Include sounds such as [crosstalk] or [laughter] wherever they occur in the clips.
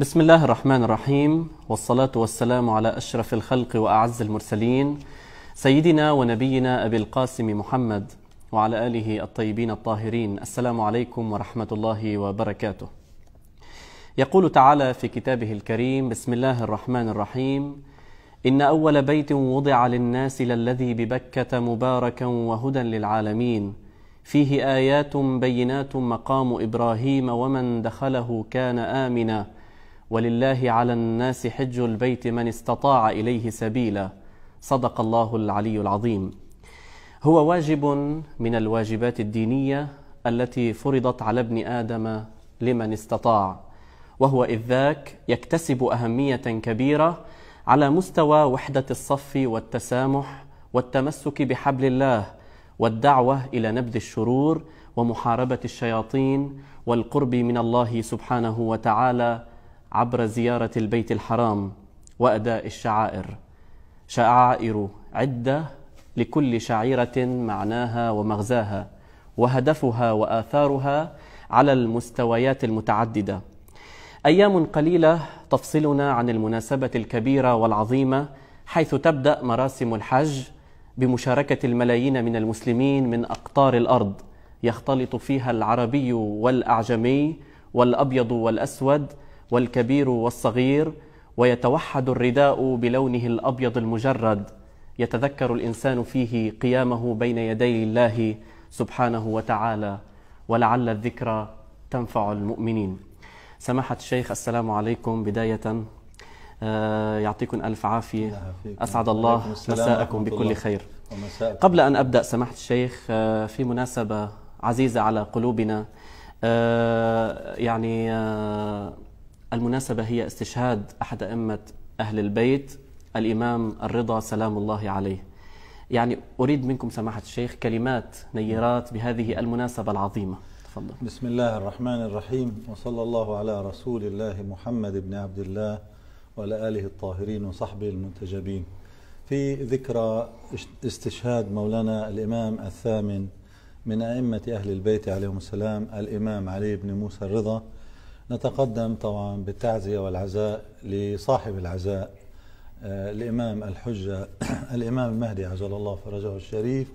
بسم الله الرحمن الرحيم والصلاة والسلام على أشرف الخلق وأعز المرسلين سيدنا ونبينا أبي القاسم محمد وعلى آله الطيبين الطاهرين السلام عليكم ورحمة الله وبركاته يقول تعالى في كتابه الكريم بسم الله الرحمن الرحيم إن أول بيت وضع للناس للذي ببكة مباركا وهدى للعالمين فيه آيات بينات مقام إبراهيم ومن دخله كان آمنا ولله على الناس حج البيت من استطاع اليه سبيلا صدق الله العلي العظيم هو واجب من الواجبات الدينيه التي فرضت على ابن ادم لمن استطاع وهو اذ ذاك يكتسب اهميه كبيره على مستوى وحده الصف والتسامح والتمسك بحبل الله والدعوه الى نبذ الشرور ومحاربه الشياطين والقرب من الله سبحانه وتعالى عبر زيارة البيت الحرام وأداء الشعائر شعائر عدة لكل شعيرة معناها ومغزاها وهدفها وآثارها على المستويات المتعددة أيام قليلة تفصلنا عن المناسبة الكبيرة والعظيمة حيث تبدأ مراسم الحج بمشاركة الملايين من المسلمين من أقطار الأرض يختلط فيها العربي والأعجمي والأبيض والأسود والكبير والصغير ويتوحد الرداء بلونه الابيض المجرد يتذكر الانسان فيه قيامه بين يدي الله سبحانه وتعالى ولعل الذكرى تنفع المؤمنين. سماحه الشيخ السلام عليكم بدايه آه، يعطيكم ألف عافية أسعد الله مساءكم بكل خير قبل أن أبدأ سماحة الشيخ آه، في مناسبة عزيزة على قلوبنا آه، يعني المناسبة هي استشهاد أحد أئمة أهل البيت الإمام الرضا سلام الله عليه يعني أريد منكم سماحة الشيخ كلمات نيرات بهذه المناسبة العظيمة تفضل بسم الله الرحمن الرحيم وصلى الله على رسول الله محمد بن عبد الله وعلى آله الطاهرين وصحبه المنتجبين في ذكرى استشهاد مولانا الإمام الثامن من أئمة أهل البيت عليهم السلام الإمام علي بن موسى الرضا نتقدم طبعا بالتعزية والعزاء لصاحب العزاء آه، الإمام الحجة [clears throat] الإمام المهدي عجل الله فرجه الشريف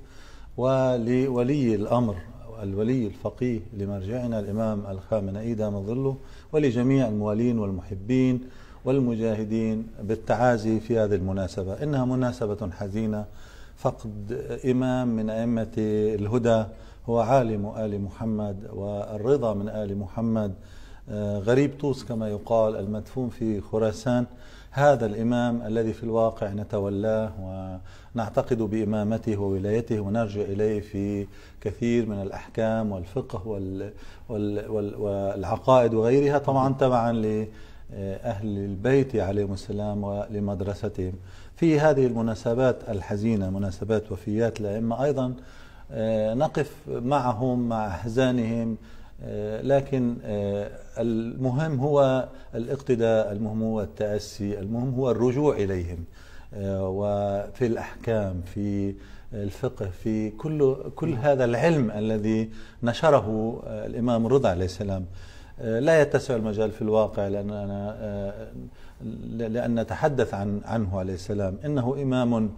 ولولي الأمر الولي الفقيه لمرجعنا الإمام الخامنئي دام ظله ولجميع الموالين والمحبين والمجاهدين بالتعازي في هذه المناسبة إنها مناسبة حزينة فقد إمام من أئمة الهدى هو عالم آل محمد والرضا من آل محمد آه، غريب طوس كما يقال المدفون في خراسان هذا الإمام الذي في الواقع نتولاه ونعتقد بإمامته وولايته ونرجع إليه في كثير من الأحكام والفقه والعقائد وغيرها طبعا تبعا لأهل البيت عليهم السلام ولمدرستهم في هذه المناسبات الحزينة مناسبات وفيات الأئمة أيضا آه، نقف معهم مع أحزانهم آه، لكن آه، المهم هو الاقتداء المهم هو التأسي المهم هو الرجوع إليهم آه، وفي الأحكام في الفقه في كل كل هذا العلم الذي نشره الإمام الرضا عليه السلام لا يتسع المجال في الواقع لأننا لأن نتحدث عن عنه عليه السلام إنه إمام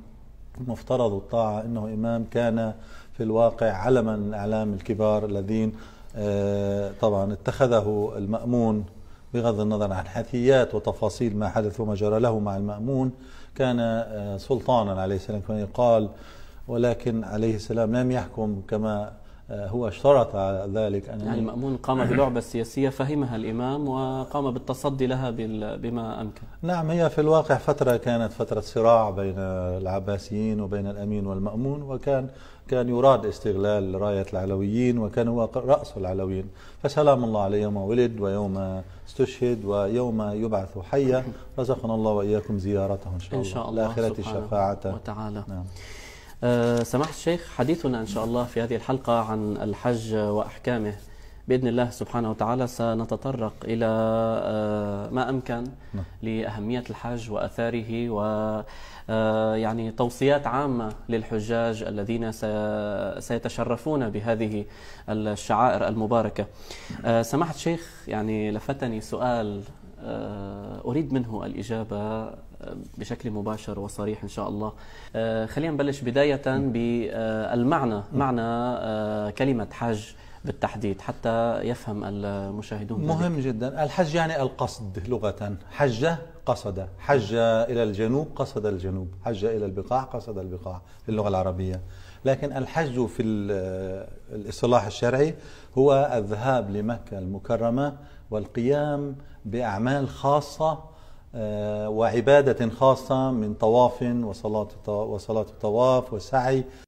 مفترض الطاعة إنه إمام كان في الواقع علما من أعلام الكبار الذين آه، طبعا اتخذه المأمون بغض النظر عن حثيات وتفاصيل ما حدث وما جرى له مع المأمون كان آه، سلطانا عليه السلام كما قال ولكن عليه السلام لم يحكم كما آه، هو اشترط على ذلك أن يعني المأمون قام بلعبة السياسية فهمها الإمام وقام بالتصدي لها بما أمكن نعم هي في الواقع فترة كانت فترة صراع بين العباسيين وبين الأمين والمأمون وكان كان يراد استغلال راية العلويين وكان هو رأس العلويين فسلام الله عليه يوم ولد ويوم استشهد ويوم يبعث حيا رزقنا الله وإياكم زيارته إن شاء الله, إن شاء الله لآخرة الشفاعة وتعالى نعم. سمحت آه، سماحة الشيخ حديثنا إن شاء الله في هذه الحلقة عن الحج وأحكامه بإذن الله سبحانه وتعالى سنتطرق إلى آه، ما أمكن نعم. لأهمية الحج وأثاره و آه، يعني توصيات عامة للحجاج الذين سيتشرفون بهذه الشعائر المباركة سماحة الشيخ يعني لفتني سؤال أريد منه الإجابة بشكل مباشر وصريح ان شاء الله آه، خلينا نبلش بدايه بالمعنى آه، معنى آه، كلمه حج بالتحديد حتى يفهم المشاهدون مهم ذلك. جدا الحج يعني القصد لغه حج قصد حج الى الجنوب قصد الجنوب حج الى البقاع قصد البقاع في اللغه العربيه لكن الحج في الاصطلاح الشرعي هو الذهاب لمكه المكرمه والقيام باعمال خاصه وعبادة خاصة من طواف وصلاة وصلاة الطواف وسعي